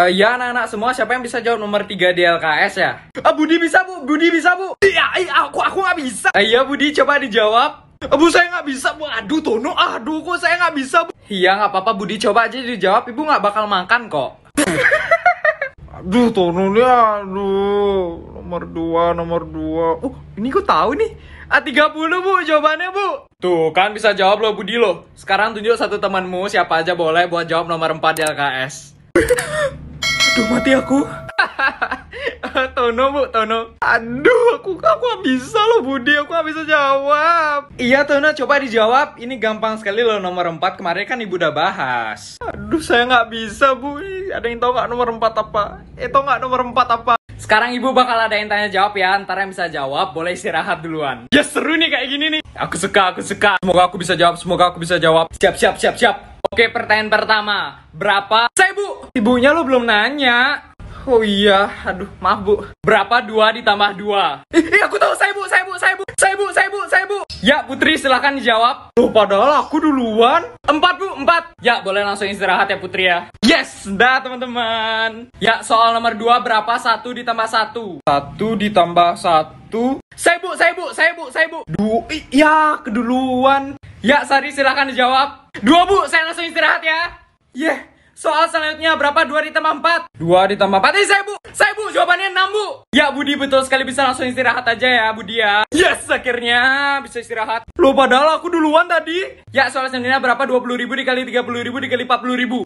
Uh, ya anak-anak semua, siapa yang bisa jawab nomor 3 di LKS ya? Uh, Budi bisa bu, Budi bisa bu Iya, iya aku, aku gak bisa uh, Iya Budi, coba dijawab uh, Bu saya gak bisa bu, aduh Tono, aduh kok saya gak bisa bu Iya gak apa-apa Budi, coba aja dijawab, ibu gak bakal makan kok Aduh Tono nih, aduh Nomor 2, nomor 2 Oh uh, ini kok tahu nih ah, A 30 bu, jawabannya bu Tuh kan bisa jawab lo Budi lo Sekarang tunjuk satu temanmu, siapa aja boleh buat jawab nomor 4 di LKS Aduh mati aku. tono bu, Tono. Aduh, aku aku gak bisa loh Budi, aku gak bisa jawab. Iya Tono, coba dijawab. Ini gampang sekali loh nomor 4 kemarin kan ibu udah bahas. Aduh, saya nggak bisa bu. Ada yang tahu nggak nomor 4 apa? Eh tahu nggak nomor 4 apa? Sekarang ibu bakal ada yang tanya jawab ya, ntar yang bisa jawab boleh istirahat duluan. Ya seru nih kayak gini nih. Aku suka, aku suka. Semoga aku bisa jawab, semoga aku bisa jawab. Siap, siap, siap, siap. Oke, pertanyaan pertama. Berapa? Saya bu. Ibunya lo belum nanya. Oh iya, aduh, maaf bu. Berapa dua ditambah dua? Ih, aku tahu saya bu, saya bu, saya bu, saya bu, saya bu, saya bu. Ya Putri, silahkan dijawab. Loh, padahal aku duluan. Empat bu, empat. Ya, boleh langsung istirahat ya Putri ya. Yes, dah teman-teman. Ya, soal nomor dua berapa satu ditambah satu? Satu ditambah satu. Saya bu, saya bu, saya bu, saya bu. Du, ya keduluan. Ya Sari, silahkan dijawab. Dua bu, saya langsung istirahat ya. Yeah. Soal selanjutnya berapa 2 ditambah 4? 2 ditambah 4 Ini eh, saya bu Saya bu jawabannya 6 bu Ya Budi betul sekali bisa langsung istirahat aja ya Budi ya Yes akhirnya bisa istirahat Loh padahal aku duluan tadi Ya soal selanjutnya berapa 20 ribu dikali 30 ribu dikali 40 ribu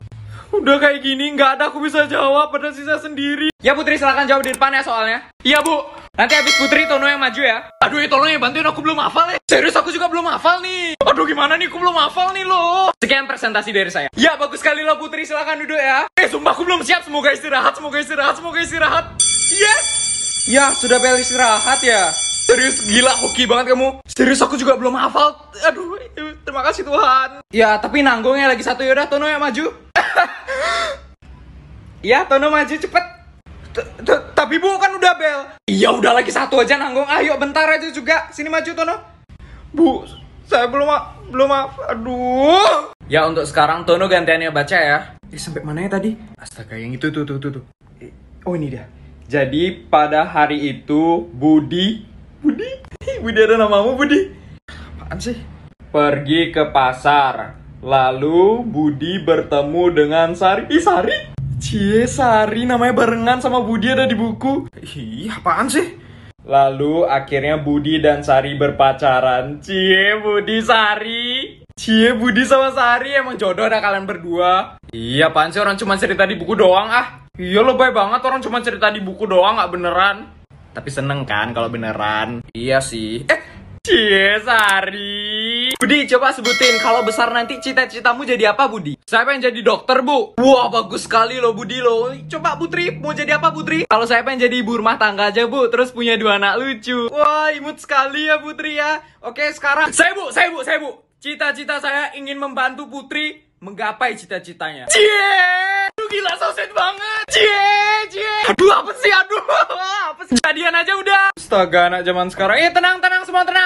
Udah kayak gini, nggak ada aku bisa jawab, pada sisa sendiri. Ya Putri, silahkan jawab di depan ya soalnya. Iya Bu, nanti habis Putri Tono yang maju ya. Aduh ya Tono yang bantuin aku belum hafal ya. Serius aku juga belum hafal nih. Aduh gimana nih, aku belum hafal nih loh. Sekian presentasi dari saya. Ya, bagus sekali lo Putri, silahkan duduk ya. Eh, sumpah aku belum siap. Semoga istirahat, semoga istirahat, semoga istirahat. Yes! Ya, sudah bel istirahat ya. Serius, gila, hoki banget kamu. Serius, aku juga belum hafal. Aduh, terima kasih Tuhan. Ya, tapi nanggungnya lagi satu. Yaudah, Tono ya maju. ya, Tono maju, cepet. Tapi bu, kan udah bel. Iya, udah lagi satu aja nanggung. Ayo, bentar aja juga. Sini maju, Tono. Bu, saya belum belum maaf. aduh Ya untuk sekarang Tono gantiannya baca ya. Eh sampai mana ya tadi? Astaga yang itu tuh tuh tuh tuh. Eh, oh ini dia. Jadi pada hari itu Budi Budi Budi ada namamu Budi. Apaan sih? Pergi ke pasar. Lalu Budi bertemu dengan Sari. Ih Sari? Cie Sari namanya barengan sama Budi ada di buku. Ih apaan sih? Lalu akhirnya Budi dan Sari berpacaran. Cie Budi Sari. Cie, Budi sama Sari emang jodoh ada kalian berdua. Iya, pan sih orang cuma cerita di buku doang ah. Iya baik banget orang cuma cerita di buku doang nggak beneran. Tapi seneng kan kalau beneran. Iya sih. Eh, Cie, Sari. Budi, coba sebutin kalau besar nanti cita-citamu jadi apa, Budi? Saya pengen jadi dokter, Bu. Wah, bagus sekali lo Budi lo. Coba, Putri, mau jadi apa, Putri? Kalau saya pengen jadi ibu rumah tangga aja, Bu. Terus punya dua anak lucu. Wah, imut sekali ya, Putri ya. Oke, sekarang. Saya, Bu, saya, Bu, saya, Bu. Cita-cita saya ingin membantu Putri menggapai cita-citanya. Cie! tuh gila sosit banget. Cie, cie. Aduh apa sih? Aduh. Apa sih? Jadian aja udah. Astaga anak zaman sekarang. Eh tenang, tenang semua tenang.